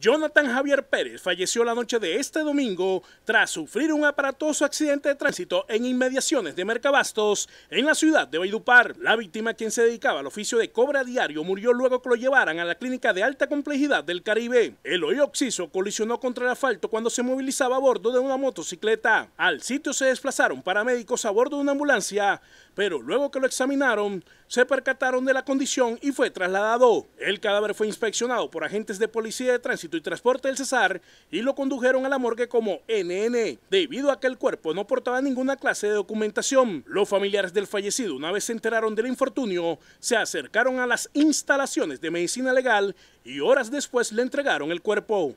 Jonathan Javier Pérez falleció la noche de este domingo tras sufrir un aparatoso accidente de tránsito en inmediaciones de Mercabastos, en la ciudad de Valledupar. La víctima, quien se dedicaba al oficio de cobra diario, murió luego que lo llevaran a la clínica de alta complejidad del Caribe. El hoyo occiso colisionó contra el asfalto cuando se movilizaba a bordo de una motocicleta. Al sitio se desplazaron paramédicos a bordo de una ambulancia, pero luego que lo examinaron, se percataron de la condición y fue trasladado. El cadáver fue inspeccionado por agentes de policía de tránsito y Transporte del César y lo condujeron a la morgue como NN, debido a que el cuerpo no portaba ninguna clase de documentación. Los familiares del fallecido, una vez se enteraron del infortunio, se acercaron a las instalaciones de medicina legal y horas después le entregaron el cuerpo.